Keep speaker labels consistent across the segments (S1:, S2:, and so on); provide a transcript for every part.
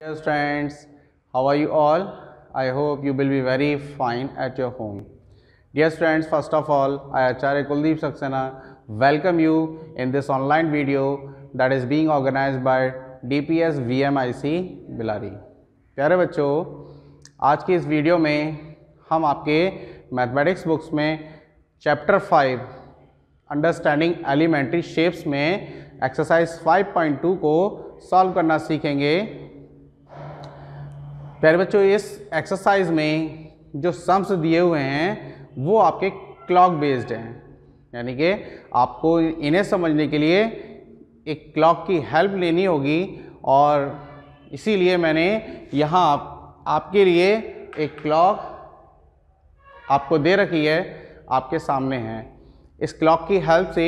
S1: Dear friends, how are you all? I hope you will be very fine at your home. Dear friends, first of all, I Acharya Kuldeep Saxena welcome you in this online video that is being organized by DPS VMIC Billari. प्यारे बच्चों आज की इस video में हम आपके mathematics books में chapter five understanding elementary shapes में एक्सरसाइज 5.2 को सॉल्व करना सीखेंगे प्यारे बच्चों इस एक्सरसाइज में जो सम्स दिए हुए हैं वो आपके क्लॉक बेस्ड हैं यानी कि आपको इन्हें समझने के लिए एक क्लॉक की हेल्प लेनी होगी और इसीलिए मैंने यहाँ आप, आपके लिए एक क्लॉक आपको दे रखी है आपके सामने है इस क्लॉक की हेल्प से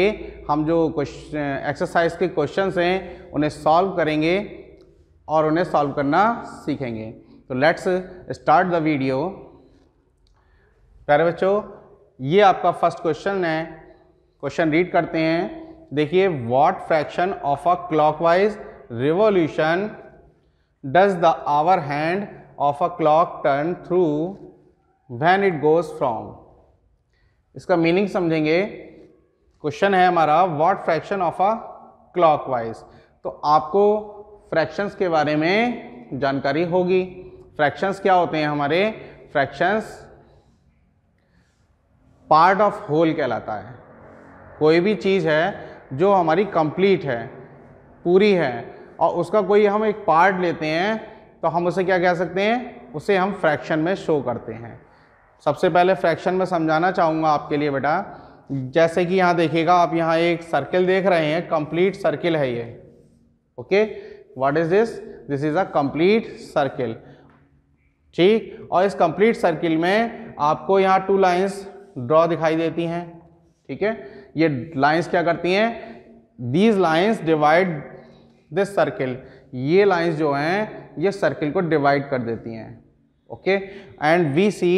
S1: हम जो एक्सरसाइज के क्वेश्चंस हैं उन्हें सॉल्व करेंगे और उन्हें सॉल्व करना सीखेंगे तो लेट्स स्टार्ट द वीडियो प्यारे बच्चों ये आपका फर्स्ट क्वेश्चन है क्वेश्चन रीड करते हैं देखिए what fraction of a clockwise revolution does the hour hand of a clock turn through when it goes from इसका मीनिंग समझेंगे क्वेश्चन है हमारा what fraction of a clockwise तो आपको फ्रैक्शंस के बारे में जानकारी होगी फ्रैक्शंस क्या होते हैं हमारे फ्रैक्शंस पार्ट ऑफ होल कहलाता है कोई भी चीज़ है जो हमारी कंप्लीट है पूरी है और उसका कोई हम एक पार्ट लेते हैं तो हम उसे क्या कह सकते हैं उसे हम फ्रैक्शन में शो करते हैं सबसे पहले फ्रैक्शन में समझाना चाहूँगा आपके लिए बेटा जैसे कि यहाँ देखिएगा आप यहाँ एक सर्किल देख रहे हैं कंप्लीट सर्किल है ये okay what is this this is a complete circle ठीक और इस कंप्लीट सर्किल में आपको यहाँ टू लाइंस ड्रॉ दिखाई देती हैं ठीक है ये लाइंस क्या करती हैं these lines divide this circle ये लाइंस जो हैं ये सर्किल को डिवाइड कर देती हैं okay and we see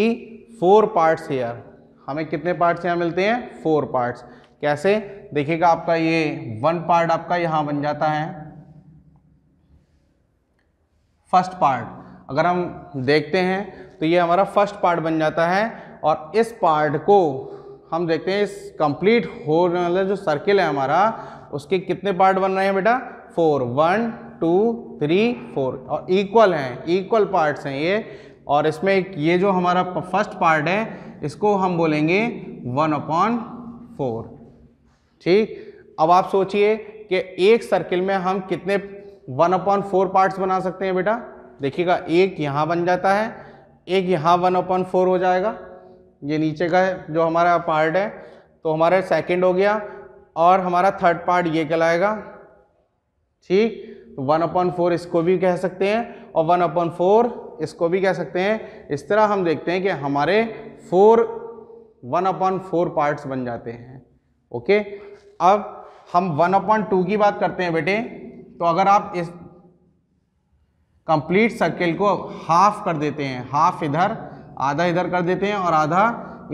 S1: four parts here हमें कितने पार्ट्स यहाँ मिलते हैं फोर पार्ट्स कैसे देखिएगा आपका ये वन पार्ट आपका यहाँ बन जाता है फर्स्ट पार्ट अगर हम देखते हैं तो ये हमारा फर्स्ट पार्ट बन जाता है और इस पार्ट को हम देखते हैं इस कंप्लीट हो वाला जो सर्किल है हमारा उसके कितने पार्ट बन रहे हैं बेटा four one two three four और इक्वल हैं इक्वल पार्ट्स हैं ये और इसमें एक ये जो हमारा फर्स्ट पार्ट है इसको हम बोलेंगे वन अपॉन फोर ठीक अब आप सोचिए कि एक सर्किल में हम कितने वन अपॉन फोर पार्ट्स बना सकते हैं बेटा देखिएगा एक यहाँ बन जाता है एक यहाँ वन अपॉन फोर हो जाएगा ये नीचे का है जो हमारा पार्ट है तो हमारा सेकंड हो गया और हमारा थर्ड पार्ट ये कहलाएगा ठीक तो वन अपॉन फोर इसको भी कह सकते हैं और वन अपॉन फोर इसको भी कह सकते हैं इस तरह हम देखते हैं कि हमारे four one upon four parts बन जाते हैं ओके अब हम वन अपॉन टू की बात करते हैं बेटे तो अगर आप इस कंप्लीट सर्किल को हाफ कर देते हैं हाफ इधर आधा इधर कर देते हैं और आधा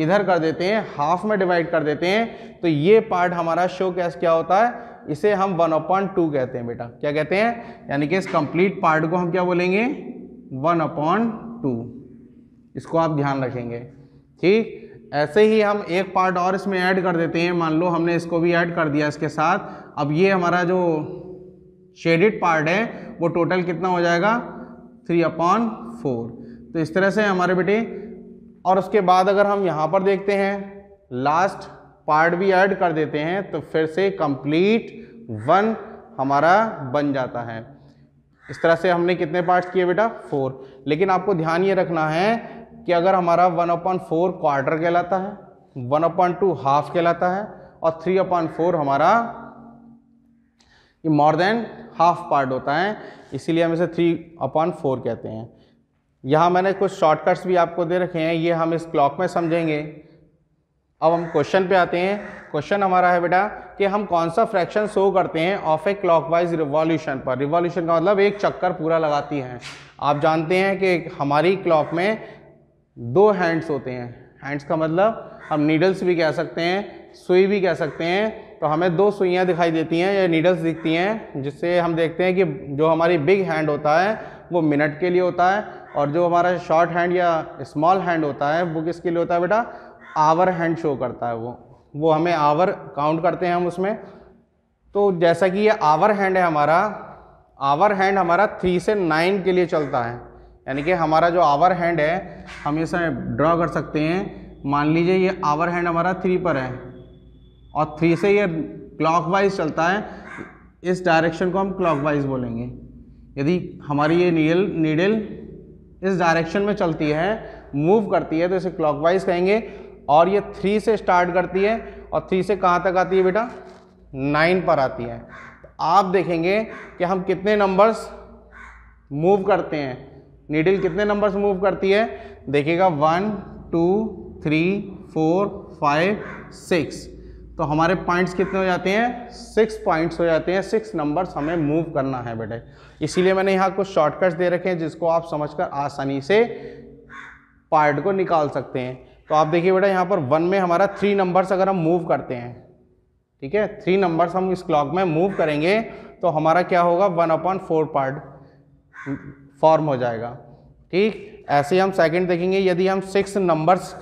S1: इधर कर देते हैं हाफ में डिवाइड कर देते हैं तो ये पार्ट हमारा शो कैस क्या होता है इसे हम वन अपॉन टू कहते हैं बेटा क्या कहते हैं यानी कि इस कंप्लीट पार्ट को हम क्या बोलेंगे वन अपॉन टू इसको आप ध्यान रखेंगे ठीक ऐसे ही हम एक पार्ट और इसमें ऐड कर देते हैं मान लो हमने इसको भी ऐड कर दिया इसके साथ अब ये हमारा जो शेडिड पार्ट है वो टोटल कितना हो जाएगा थ्री अपॉन फोर तो इस तरह से हमारे बेटे और उसके बाद अगर हम यहाँ पर देखते हैं लास्ट पार्ट भी ऐड कर देते हैं तो फिर से कंप्लीट वन हमारा बन जाता है इस तरह से हमने कितने पार्ट्स किए बेटा फोर लेकिन आपको ध्यान ये रखना है कि अगर हमारा वन अपॉइंट फोर क्वार्टर कहलाता है वन अपॉइंट टू हाफ कहलाता है और थ्री अपॉइंट फोर हमारा कि मोर देन हाफ पार्ट होता है इसीलिए हम इसे थ्री अपॉन फोर कहते हैं यहाँ मैंने कुछ शॉर्टकट्स भी आपको दे रखे हैं ये हम इस क्लॉक में समझेंगे अब हम क्वेश्चन पे आते हैं क्वेश्चन हमारा है बेटा कि हम कौन सा फ्रैक्शन शो करते हैं ऑफ ए क्लॉकवाइज रिवॉल्यूशन पर रिवॉल्यूशन का मतलब एक चक्कर पूरा लगाती हैं आप जानते हैं कि हमारी क्लॉक में दो हैंड्स होते हैं हैंड्स का मतलब हम नीडल्स भी कह सकते हैं सुई भी कह सकते हैं तो हमें दो सुइयाँ दिखाई देती हैं या नीडल्स दिखती हैं जिससे हम देखते हैं कि जो हमारी बिग हैंड होता है वो मिनट के लिए होता है और जो हमारा शॉर्ट हैंड या स्मॉल हैंड होता है वो किसके लिए होता है बेटा आवर हैंड शो करता है वो वो हमें आवर काउंट करते हैं हम उसमें तो जैसा कि ये आवर हैंड है हमारा आवर हैंड हमारा थ्री से नाइन के लिए चलता है यानी कि हमारा जो आवर हैंड है हम इसे ड्रॉ कर सकते हैं मान लीजिए ये आवर हैंड हमारा थ्री पर है और थ्री से ये क्लॉकवाइज चलता है इस डायरेक्शन को हम क्लॉकवाइज बोलेंगे यदि हमारी ये नीडल नीडल इस डायरेक्शन में चलती है मूव करती है तो इसे क्लॉकवाइज कहेंगे और ये थ्री से स्टार्ट करती है और थ्री से कहाँ तक आती है बेटा नाइन पर आती है तो आप देखेंगे कि हम कितने नंबर्स मूव करते हैं नीडल कितने नंबर्स मूव करती है देखिएगा one two three four five six तो हमारे पॉइंट्स कितने हो जाते हैं सिक्स पॉइंट्स हो जाते हैं सिक्स नंबर्स हमें मूव करना है बेटे इसीलिए मैंने यहाँ कुछ शॉर्टकट्स दे रखे हैं जिसको आप समझकर आसानी से पार्ट को निकाल सकते हैं तो आप देखिए बेटा यहाँ पर वन में हमारा थ्री नंबर्स अगर हम मूव करते हैं ठीक है थ्री नंबर्स हम इस क्लॉक में मूव करेंगे तो हमारा क्या होगा one upon four part form हो जाएगा ठीक ऐसे हम सेकंड देखेंगे यदि हम सिक्स नंबर्स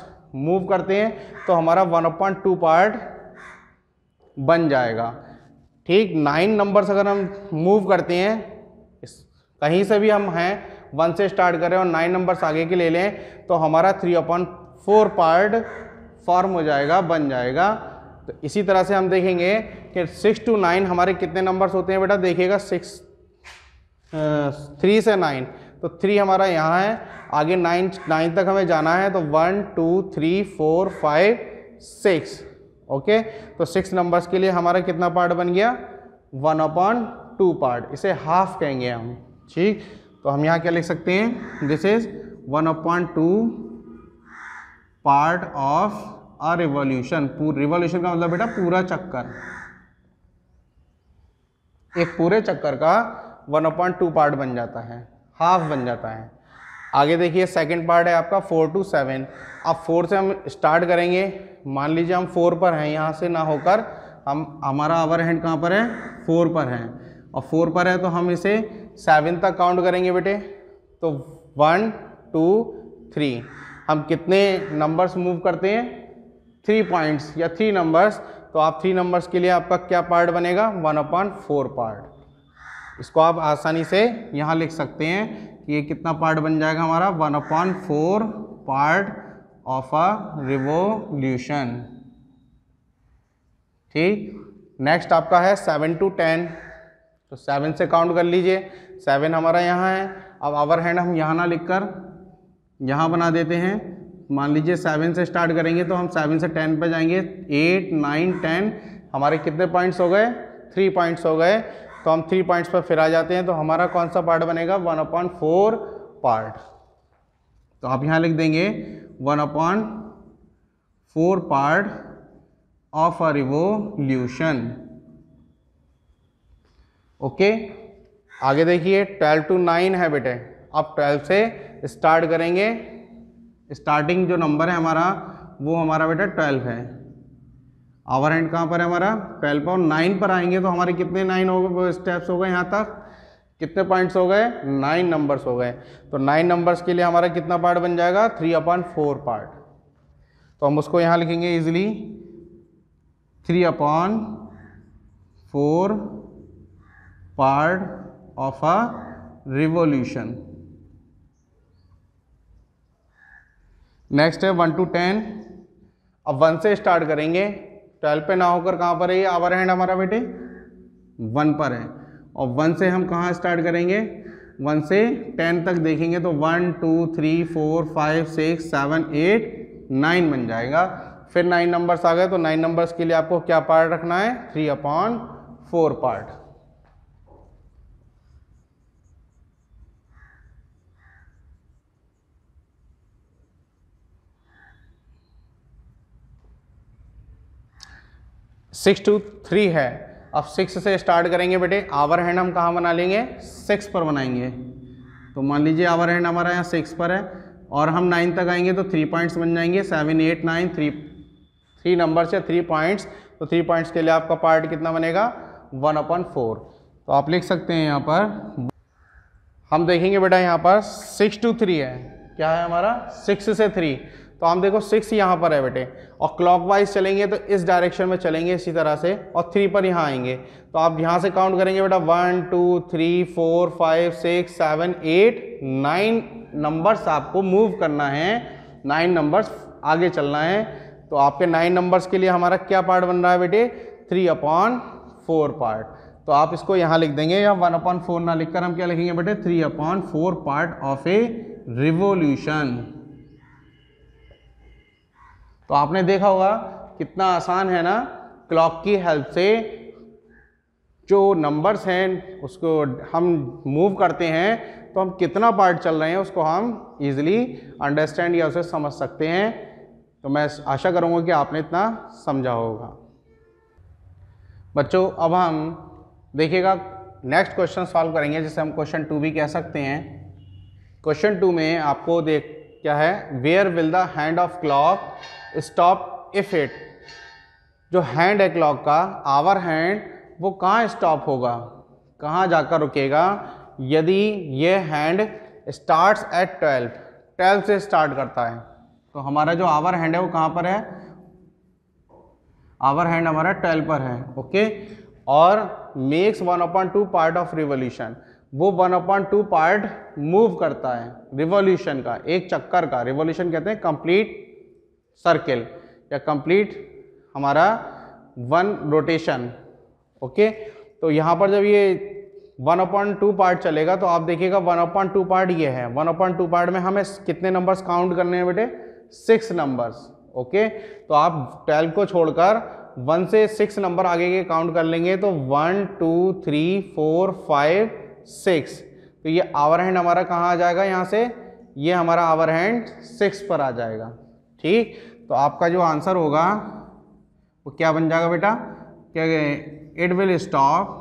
S1: मूव करते हैं तो हमारा वन अपॉन टू पार्ट बन जाएगा ठीक नाइन नंबर्स अगर हम मूव करते हैं कहीं से भी हम हैं वन से स्टार्ट करें और नाइन नंबर्स आगे के ले लें तो हमारा three upon four part form हो जाएगा बन जाएगा तो इसी तरह से हम देखेंगे कि सिक्स टू नाइन हमारे कितने नंबर्स होते हैं बेटा देखिएगा सिक्स थ्री से नाइन तो थ्री हमारा यहाँ है आगे नाइन नाइन तक हमें जाना है तो one two three four five six okay तो सिक्स नंबर्स के लिए हमारा कितना पार्ट बन गया वन अपॉन टू पार्ट इसे हाफ कहेंगे हम ठीक तो हम यहाँ क्या लिख सकते हैं this is one upon two part of a revolution revolution का मतलब बेटा पूरा चक्कर एक पूरे चक्कर का वन अपॉन टू पार्ट बन जाता है हाफ बन जाता है आगे देखिए सेकंड पार्ट है आपका फोर टू सेवन अब फोर से हम स्टार्ट करेंगे मान लीजिए हम फोर पर हैं यहाँ से ना होकर हम हमारा आवर हैंड कहाँ पर है फोर पर है और फोर पर है तो हम इसे सेवन तक काउंट करेंगे बेटे तो वन टू थ्री हम कितने नंबर्स मूव करते हैं थ्री पॉइंट्स या थ्री नंबर्स तो आप थ्री नंबर्स के लिए आपका क्या पार्ट बनेगा वन अपॉन फोर पार्ट इसको आप आसानी से यहाँ लिख सकते हैं कि ये कितना पार्ट बन जाएगा हमारा one upon four part of a revolution ठीक नेक्स्ट आपका है सेवन टू टेन तो सेवन से काउंट कर लीजिए सेवन हमारा यहाँ है अब आवर हैंड हम यहाँ ना लिख कर यहाँ बना देते हैं मान लीजिए सेवन से स्टार्ट करेंगे तो हम सेवन से टेन पर जाएंगे एट नाइन टेन हमारे कितने पॉइंट्स हो गए थ्री पॉइंट्स हो गए तो हम थ्री पॉइंट्स पर फिर आ जाते हैं तो हमारा कौन सा पार्ट बनेगा वन अपॉइंट फोर पार्ट तो आप यहाँ लिख देंगे one upon four part of a revolution okay आगे देखिए ट्वेल्व टू नाइन है बेटे अब ट्वेल्व से स्टार्ट करेंगे स्टार्टिंग जो नंबर है हमारा वो हमारा बेटा ट्वेल्व है आवर एंड कहाँ पर है हमारा ट्वेल्व और नाइन पर आएंगे तो हमारे कितने नाइन हो स्टेप्स हो गए यहाँ तक कितने पॉइंट्स हो गए नाइन नंबर्स हो गए तो नाइन नंबर्स के लिए हमारा कितना पार्ट बन जाएगा थ्री अपॉन फोर पार्ट तो हम उसको यहाँ लिखेंगे easily three upon four part of a revolution next है वन टू टेन अब वन से स्टार्ट करेंगे ट्वेल्व पे ना होकर कहाँ पर है ये आवर हैंड हमारा बेटे वन पर है और वन से हम कहाँ स्टार्ट करेंगे वन से टेन तक देखेंगे तो one two three four five six seven eight nine बन जाएगा फिर नाइन नंबर्स आ गए तो नाइन नंबर्स के लिए आपको क्या पार्ट रखना है three upon four part six two three है अब सिक्स से स्टार्ट करेंगे बेटे आवर हैंड हम कहाँ बना लेंगे सिक्स पर बनाएंगे तो मान लीजिए आवर हैंड हमारा यहाँ सिक्स पर है और हम नाइन तक आएंगे तो थ्री पॉइंट्स बन जाएंगे seven eight nine three three number से थ्री पॉइंट्स तो थ्री पॉइंट्स के लिए आपका पार्ट कितना बनेगा वन अपन फोर तो आप लिख सकते हैं यहाँ पर हम देखेंगे बेटा यहाँ पर सिक्स टू थ्री है क्या है हमारा सिक्स से थ्री तो हम देखो सिक्स यहाँ पर है बेटे और क्लॉकवाइज चलेंगे तो इस डायरेक्शन में चलेंगे इसी तरह से और थ्री पर यहाँ आएंगे तो आप यहाँ से काउंट करेंगे बेटा one two three four five six seven eight nine numbers आपको मूव करना है नाइन नंबर्स आगे चलना है तो आपके नाइन नंबर्स के लिए हमारा क्या पार्ट बन रहा है बेटे थ्री अपॉन फोर पार्ट तो आप इसको यहाँ लिख देंगे या वन अपॉन फोर ना लिखकर हम क्या लिखेंगे बेटे three upon four part of a revolution तो आपने देखा होगा कितना आसान है ना क्लॉक की हेल्प से जो नंबर्स हैं उसको हम मूव करते हैं तो हम कितना पार्ट चल रहे हैं उसको हम इजीली अंडरस्टैंड या उसे समझ सकते हैं तो मैं आशा करूँगा कि आपने इतना समझा होगा बच्चों अब हम देखिएगा नेक्स्ट क्वेश्चन सॉल्व करेंगे जिसे हम क्वेश्चन टू भी कह सकते हैं क्वेश्चन टू में आपको देख क्या है where will the hand of clock stop if it जो हैंड है क्लॉक का आवर हैंड वो कहाँ स्टॉप होगा कहाँ जाकर रुकेगा यदि ये hand starts at twelve twelve से स्टार्ट करता है तो हमारा जो आवर हैंड है वो कहाँ पर है आवर हैंड हमारा ट्वेल्व पर है ओके और makes one upon two part of revolution वो one upon two part move करता है रिवॉल्यूशन का एक चक्कर का रिवॉल्यूशन कहते हैं कंप्लीट सर्किल या कंप्लीट हमारा वन रोटेशन ओके तो यहाँ पर जब ये वन अपॉन टू पार्ट चलेगा तो आप देखिएगा वन अपॉन टू पार्ट ये है वन अपॉन टू पार्ट में हमें कितने नंबर्स काउंट करने हैं बेटे सिक्स नंबर्स ओके तो आप ट्वेल्व को छोड़कर वन से सिक्स नंबर आगे के काउंट कर लेंगे तो one two three four five six तो ये आवर हैंड हमारा कहाँ आ जाएगा यहाँ से ये हमारा आवर हैंड सिक्स पर आ जाएगा ठीक तो आपका जो आंसर होगा वो क्या बन जाएगा बेटा क्या इट विल स्टॉप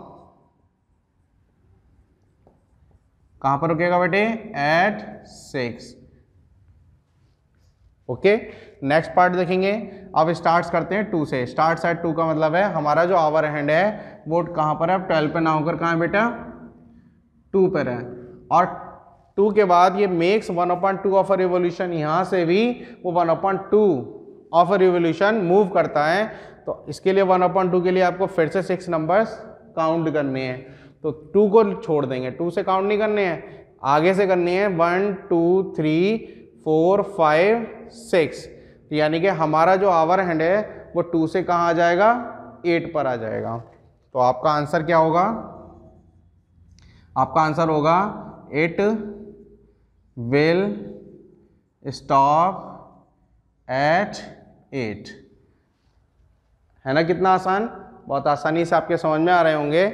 S1: कहाँ पर रुकेगा बेटे eight six okay next part देखेंगे अब स्टार्ट्स करते हैं टू से स्टार्ट एट टू का मतलब है हमारा जो आवर हैंड है वो कहाँ पर है ट्वेल्व पे ना होकर कहाँ है बेटा टू पर है और टू के बाद ये makes one upon two of a revolution यहाँ से भी वो one upon two of a revolution move करता है तो इसके लिए वन अपॉइंट टू के लिए आपको फिर से सिक्स नंबर्स काउंट करने हैं तो टू को छोड़ देंगे टू से काउंट नहीं करने हैं आगे से करनी है one two three four five six यानी कि हमारा जो आवर हैंड है वो टू से कहाँ आ जाएगा एट पर आ जाएगा तो आपका आंसर क्या होगा आपका आंसर होगा it will stop at eight है ना कितना आसान बहुत आसानी से आपके समझ में आ रहे होंगे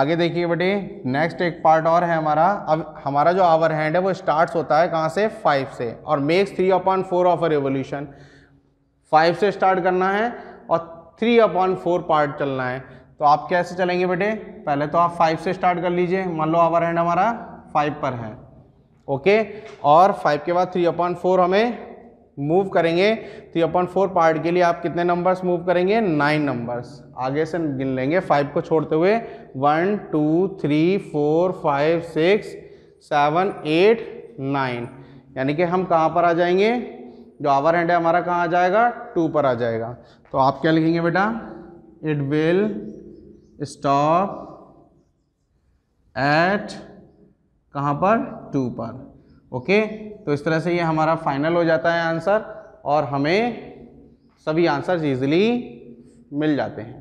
S1: आगे देखिए बेटे नेक्स्ट एक पार्ट और है हमारा अब हमारा जो आवर हैंड है वो स्टार्ट्स होता है कहाँ से फाइव से और makes three upon four of a revolution five से स्टार्ट करना है और थ्री अपॉन फोर पार्ट चलना है तो आप कैसे चलेंगे बेटे पहले तो आप फाइव से स्टार्ट कर लीजिए मान लो आवर हैंड हमारा फाइव पर है ओके और फाइव के बाद थ्री अपॉइंट फोर हमें मूव करेंगे थ्री अपॉइंट फोर पार्ट के लिए आप कितने नंबर्स मूव करेंगे नाइन नंबर्स आगे से गिन लेंगे फाइव को छोड़ते हुए one two three four five six seven eight nine यानी कि हम कहाँ पर आ जाएंगे जो आवर हैंड है हमारा कहाँ आ जाएगा टू पर आ जाएगा तो आप क्या लिखेंगे बेटा इट विल स्टॉप एट कहाँ पर टू पर ओके तो इस तरह से ये हमारा फाइनल हो जाता है आंसर और हमें सभी आंसर ईजिली मिल जाते हैं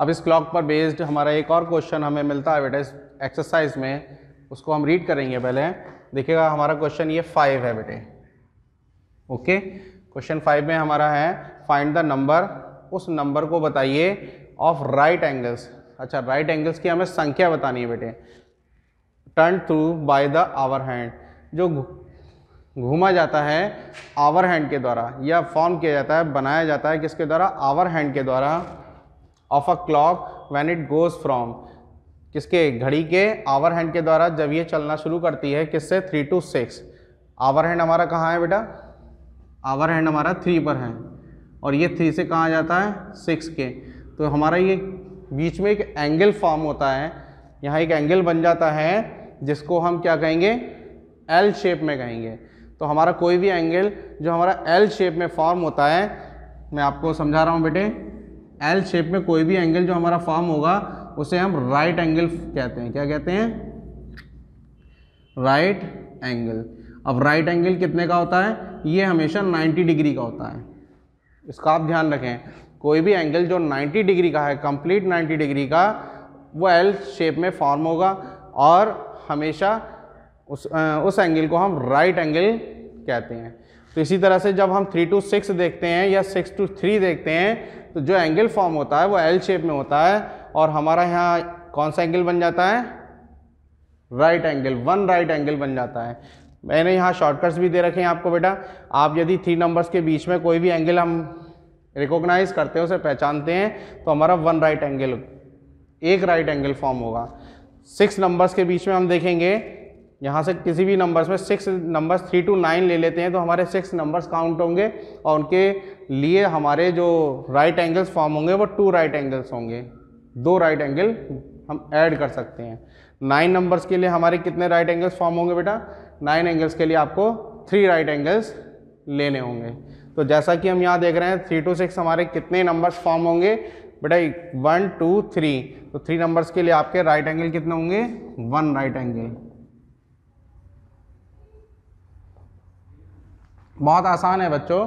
S1: अब इस क्लॉक पर बेस्ड हमारा एक और क्वेश्चन हमें मिलता है बेटा इस एक्सरसाइज में उसको हम रीड करेंगे पहले देखिएगा हमारा क्वेश्चन ये फाइव है बेटे ओके क्वेश्चन फाइव में हमारा है फाइंड द नंबर उस नंबर को बताइए ऑफ राइट एंगल्स अच्छा राइट एंगल्स की हमें संख्या बतानी है बेटे turn through by the hour hand जो घूमा जाता है आवर हैंड के द्वारा या फॉर्म किया जाता है बनाया जाता है किसके द्वारा आवर हैंड के द्वारा of a clock when it goes from किसके घड़ी के आवर हैंड के द्वारा जब ये चलना शुरू करती है किससे three two six hour hand हमारा कहाँ है बेटा आवर हैंड हमारा थ्री पर है और ये थ्री से कहाँ जाता है सिक्स के तो हमारा ये बीच में एक एंगल फॉर्म होता है यहाँ एक एंगल बन जाता है जिसको हम क्या कहेंगे एल शेप में कहेंगे तो हमारा कोई भी एंगल जो हमारा एल शेप में फॉर्म होता है मैं आपको समझा रहा हूँ बेटे एल शेप में कोई भी एंगल जो हमारा फॉर्म होगा उसे हम राइट एंगल कहते हैं क्या कहते हैं राइट एंगल अब राइट एंगल कितने का होता है ये हमेशा 90 डिग्री का होता है इसका आप ध्यान रखें कोई भी एंगल जो 90 डिग्री का है कंप्लीट 90 डिग्री का वो एल शेप में फॉर्म होगा और हमेशा उस उस एंगल को हम राइट एंगल कहते हैं तो इसी तरह से जब हम थ्री टू सिक्स देखते हैं या सिक्स टू थ्री देखते हैं तो जो एंगल फॉर्म होता है वो एल शेप में होता है और हमारा यहाँ कौन सा एंगल बन जाता है right angle one right angle बन जाता है मैंने यहाँ शॉर्टकट्स भी दे रखे हैं आपको बेटा आप यदि थ्री नंबर्स के बीच में कोई भी एंगल हम रिकॉग्नाइज करते हैं उसे पहचानते हैं तो हमारा वन राइट एंगल एक राइट एंगल फॉर्म होगा सिक्स नंबर्स के बीच में हम देखेंगे यहाँ से किसी भी नंबर्स में six numbers three two nine ले लेते हैं तो हमारे सिक्स नंबर्स काउंट होंगे और उनके लिए हमारे जो राइट एंगल्स फॉर्म होंगे वो टू राइट एंगल्स होंगे दो राइट एंगल हम ऐड कर सकते हैं नाइन नंबर्स के लिए हमारे कितने राइट एंगल्स फॉर्म होंगे बेटा नाइन एंगल्स के लिए आपको थ्री राइट एंगल्स लेने होंगे तो जैसा कि हम यहाँ देख रहे हैं थ्री टू सिक्स हमारे कितने नंबर्स फॉर्म होंगे बेटा वन टू थ्री तो थ्री नंबर्स के लिए आपके राइट एंगल कितने होंगे वन राइट एंगल बहुत आसान है बच्चों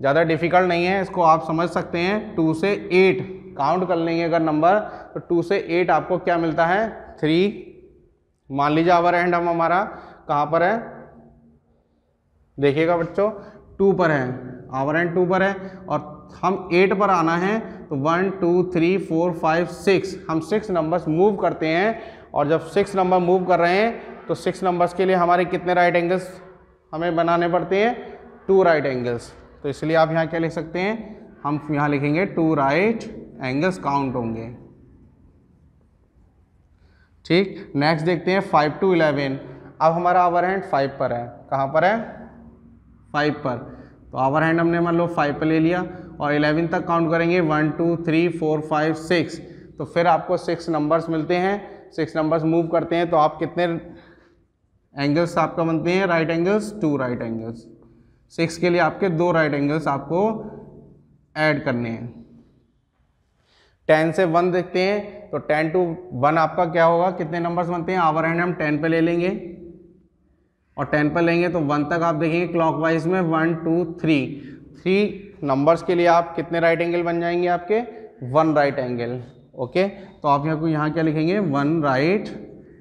S1: ज़्यादा डिफिकल्ट नहीं है इसको आप समझ सकते हैं टू से एट काउंट कर लेंगे अगर नंबर तो टू से एट आपको क्या मिलता है थ्री मान लीजिए आवर एंड हम हमारा कहाँ पर है देखिएगा बच्चों टू पर है आवरण टू पर है और हम एट पर आना है तो one two three four five six हम सिक्स नंबर्स मूव करते हैं और जब सिक्स नंबर मूव कर रहे हैं तो सिक्स नंबर्स के लिए हमारे कितने राइट एंगल्स हमें बनाने पड़ते हैं टू राइट एंगल्स तो इसलिए आप यहाँ क्या लिख सकते हैं हम यहाँ लिखेंगे टू राइट एंगल्स काउंट होंगे ठीक नेक्स्ट देखते हैं फाइव टू इलेवन अब हमारा आवर हैंड फाइव पर है कहाँ पर है फाइव पर तो आवर हैंड हमने मान लो फाइव पर ले लिया और इलेवन तक काउंट करेंगे one two three four five six तो फिर आपको सिक्स नंबर्स मिलते हैं सिक्स नंबर्स मूव करते हैं तो आप कितने एंगल्स आपका बनते हैं right angles two right angles six के लिए आपके दो राइट एंगल्स आपको ऐड करने हैं टेन से वन देखते हैं तो टेन टू वन आपका क्या होगा कितने नंबर्स बनते हैं आवर हैंड हम टेन पे ले लेंगे और टेन पर लेंगे तो वन तक आप देखेंगे क्लॉकवाइज में one two three three numbers के लिए आप कितने राइट एंगल बन जाएंगे आपके वन राइट एंगल ओके तो आप यहाँ को यहाँ क्या लिखेंगे वन राइट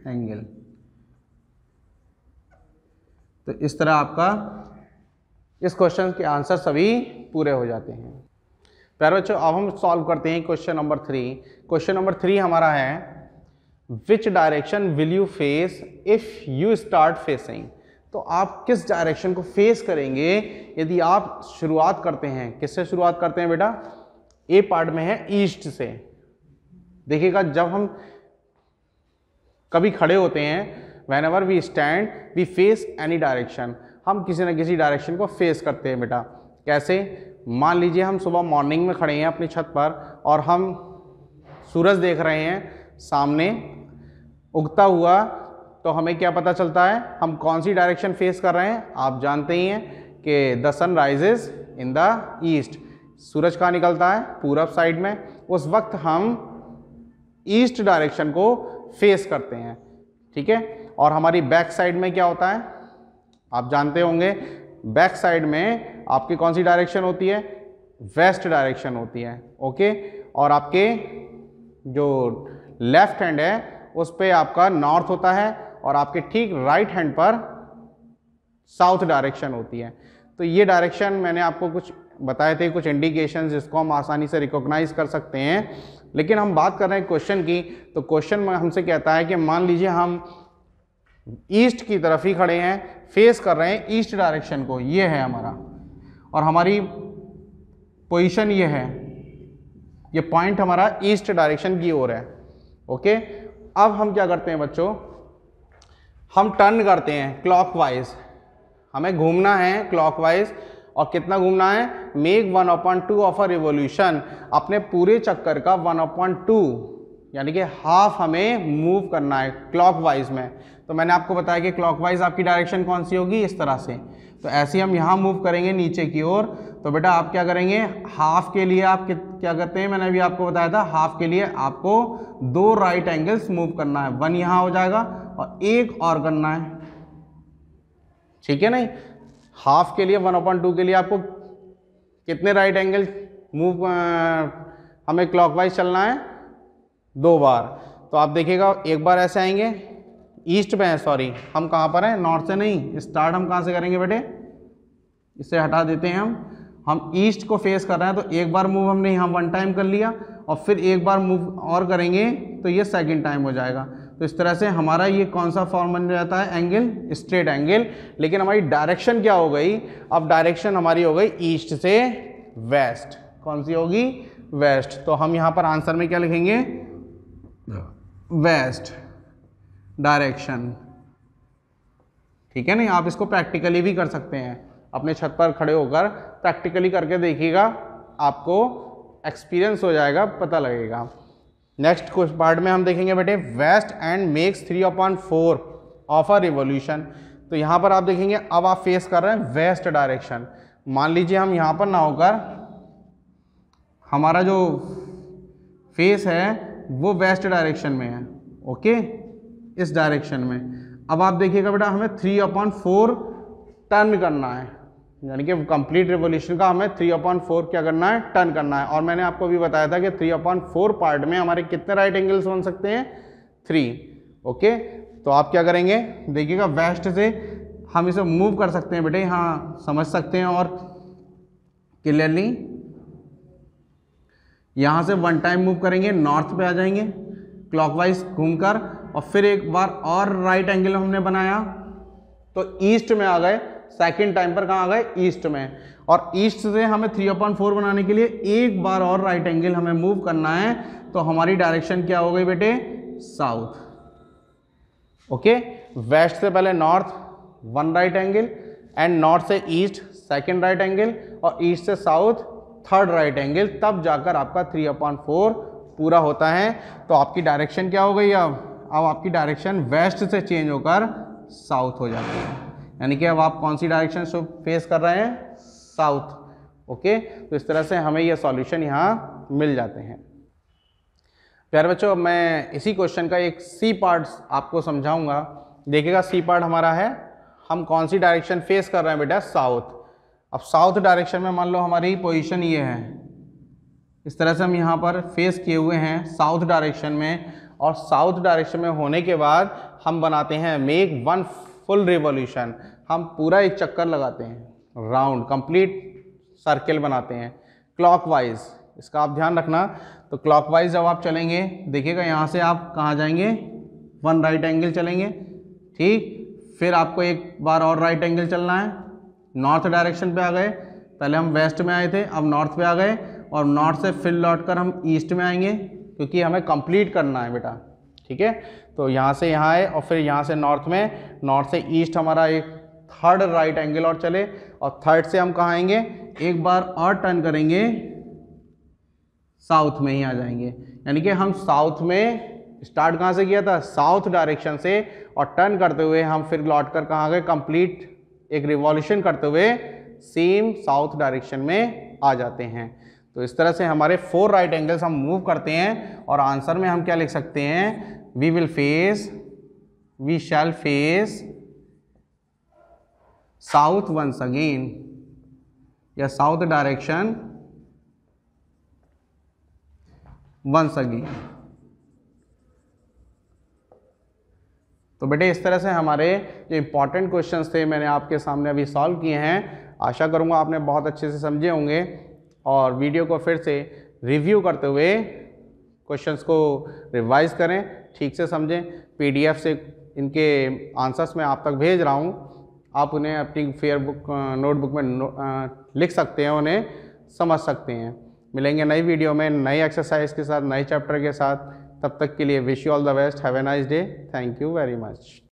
S1: एंगल तो इस तरह आपका इस क्वेश्चन के आंसर सभी पूरे हो जाते हैं प्यारे बच्चों अब हम सॉल्व करते हैं question number three question number three हमारा है which direction will you face if you start facing तो आप किस डायरेक्शन को फेस करेंगे यदि आप शुरुआत करते हैं किससे शुरुआत करते हैं बेटा ए पार्ट में है ईस्ट से देखिएगा जब हम कभी खड़े होते हैं whenever we stand we face any direction हम किसी न किसी डायरेक्शन को फेस करते हैं बेटा कैसे मान लीजिए हम सुबह मॉर्निंग में खड़े हैं अपनी छत पर और हम सूरज देख रहे हैं सामने उगता हुआ तो हमें क्या पता चलता है हम कौन सी डायरेक्शन फेस कर रहे हैं आप जानते ही हैं कि the sun rises in the east सूरज कहाँ निकलता है पूरब साइड में उस वक्त हम ईस्ट डायरेक्शन को फेस करते हैं ठीक है और हमारी बैक साइड में क्या होता है आप जानते होंगे बैक साइड में आपकी कौन सी डायरेक्शन होती है वेस्ट डायरेक्शन होती है ओके और आपके जो लेफ्ट हैंड है उस पर आपका नॉर्थ होता है और आपके ठीक राइट हैंड पर साउथ डायरेक्शन होती है तो ये डायरेक्शन मैंने आपको कुछ बताए थे कुछ इंडिकेशन जिसको हम आसानी से रिकॉग्नाइज कर सकते हैं लेकिन हम बात कर रहे हैं क्वेश्चन की तो क्वेश्चन हमसे कहता है कि मान लीजिए हम ईस्ट की तरफ ही खड़े हैं फेस कर रहे हैं ईस्ट डायरेक्शन को ये है हमारा और हमारी पोजीशन ये है ये पॉइंट हमारा ईस्ट डायरेक्शन की ओर है ओके अब हम क्या करते हैं बच्चों हम टर्न करते हैं क्लॉकवाइज हमें घूमना है क्लॉकवाइज और कितना घूमना है make one upon two of a revolution अपने पूरे चक्कर का वन अपॉइंट टू यानी कि हाफ हमें मूव करना है क्लॉकवाइज में तो मैंने आपको बताया कि क्लॉकवाइज आपकी डायरेक्शन कौन सी होगी इस तरह से तो ऐसे ही हम यहाँ मूव करेंगे नीचे की ओर तो बेटा आप क्या करेंगे हाफ के लिए आप क्या करते हैं मैंने अभी आपको बताया था हाफ के लिए आपको दो राइट एंगल्स मूव करना है वन यहाँ हो जाएगा और एक और करना है ठीक है नहीं हाफ के लिए वन अपॉइंट टू के लिए आपको कितने राइट एंगल मूव हमें क्लॉकवाइज चलना है दो बार तो आप देखिएगा एक बार ऐसे आएंगे ईस्ट पे है सॉरी हम कहाँ पर हैं नॉर्थ से नहीं स्टार्ट हम कहाँ से करेंगे बेटे इसे हटा देते हैं हम हम ईस्ट को फेस कर रहे हैं तो एक बार मूव हमने यहाँ वन टाइम कर लिया और फिर एक बार मूव और करेंगे तो ये सेकेंड टाइम हो जाएगा तो इस तरह से हमारा ये कौन सा फॉर्म बन जाता है एंगल स्ट्रेट एंगल लेकिन हमारी डायरेक्शन क्या हो गई अब डायरेक्शन हमारी हो गई ईस्ट से वेस्ट कौन सी होगी वेस्ट तो हम यहाँ पर आंसर में क्या लिखेंगे वेस्ट हाँ। डायरेक्शन ठीक है ना आप इसको प्रैक्टिकली भी कर सकते हैं अपने छत पर खड़े होकर प्रैक्टिकली करके देखिएगा आपको एक्सपीरियंस हो जाएगा पता लगेगा नेक्स्ट कुछ पार्ट में हम देखेंगे बेटे west and makes three upon four of a revolution तो यहाँ पर आप देखेंगे अब आप फेस कर रहे हैं वेस्ट डायरेक्शन मान लीजिए हम यहाँ पर ना होकर हमारा जो फेस है वो वेस्ट डायरेक्शन में है ओके इस डायरेक्शन में अब आप देखिएगा बेटा हमें थ्री अपॉइंट फोर टर्न करना है यानी कि कंप्लीट रिवोल्यूशन का हमें थ्री अपॉइंट फोर क्या करना है टर्न करना है और मैंने आपको भी बताया था कि थ्री अपॉइंट फोर पार्ट में हमारे कितने राइट एंगल्स बन सकते हैं थ्री ओके तो आप क्या करेंगे देखिएगा वेस्ट से हम इसे मूव कर सकते हैं बेटे हाँ समझ सकते हैं और क्लियरली यहाँ से वन टाइम मूव करेंगे नॉर्थ पे आ जाएंगे क्लॉकवाइज घूमकर और फिर एक बार और राइट एंगल हमने बनाया तो ईस्ट में आ गए सेकेंड टाइम पर कहाँ आ गए ईस्ट में और ईस्ट से हमें थ्री अपॉइंट फोर बनाने के लिए एक बार और राइट एंगल हमें मूव करना है तो हमारी डायरेक्शन क्या हो गई बेटे साउथ ओके वेस्ट से पहले north one right angle and north से ईस्ट सेकेंड राइट एंगल और ईस्ट से साउथ थर्ड राइट एंगल तब जाकर आपका थ्री अपॉइंट फोर पूरा होता है तो आपकी डायरेक्शन क्या हो गई अब अब आपकी डायरेक्शन वेस्ट से चेंज होकर साउथ हो जाती है यानी कि अब आप कौन सी डायरेक्शन फेस कर रहे हैं साउथ ओके तो इस तरह से हमें ये सॉल्यूशन यहाँ मिल जाते हैं प्यारे बच्चों अब मैं इसी क्वेश्चन का एक सी पार्ट आपको समझाऊंगा देखिएगा सी पार्ट हमारा है हम कौन सी डायरेक्शन फेस कर रहे हैं बेटा साउथ अब साउथ डायरेक्शन में मान लो हमारी पोजीशन ये है इस तरह से हम यहाँ पर फेस किए हुए हैं साउथ डायरेक्शन में और साउथ डायरेक्शन में होने के बाद हम बनाते हैं मेक वन फुल रिवोल्यूशन हम पूरा एक चक्कर लगाते हैं राउंड कंप्लीट सर्किल बनाते हैं क्लॉकवाइज इसका आप ध्यान रखना तो क्लॉकवाइज जब आप चलेंगे देखिएगा यहाँ से आप कहाँ जाएंगे वन राइट एंगल चलेंगे ठीक फिर आपको एक बार और राइट एंगल चलना है नॉर्थ डायरेक्शन पे आ गए पहले हम वेस्ट में आए थे अब नॉर्थ पे आ गए और नॉर्थ से फिर लौट कर हम ईस्ट में आएंगे क्योंकि हमें कंप्लीट करना है बेटा ठीक है तो यहाँ से यहाँ आए और फिर यहाँ से नॉर्थ में नॉर्थ से ईस्ट हमारा एक थर्ड राइट एंगल और चले और थर्ड से हम कहाँ आएंगे एक बार और टर्न करेंगे साउथ में ही आ जाएंगे यानी कि हम साउथ में स्टार्ट कहाँ से किया था साउथ डायरेक्शन से और टर्न करते हुए हम फिर लौट कर कहाँ गए कंप्लीट एक रिवॉल्यूशन करते हुए सेम साउथ डायरेक्शन में आ जाते हैं तो इस तरह से हमारे फोर राइट एंगल्स हम मूव करते हैं और आंसर में हम क्या लिख सकते हैं we will face we shall face south once again या साउथ डायरेक्शन वंस अगेन तो बेटे इस तरह से हमारे जो इंपॉर्टेंट क्वेश्चंस थे मैंने आपके सामने अभी सॉल्व किए हैं आशा करूंगा आपने बहुत अच्छे से समझे होंगे और वीडियो को फिर से रिव्यू करते हुए क्वेश्चंस को रिवाइज करें ठीक से समझें पीडीएफ से इनके आंसर्स मैं आप तक भेज रहा हूँ आप उन्हें अपनी फेयर बुक नोटबुक में नो, आ, लिख सकते हैं उन्हें समझ सकते हैं मिलेंगे नई वीडियो में नई एक्सरसाइज के साथ नए चैप्टर के साथ तब तक के लिए wish you all the best have a nice day thank you very much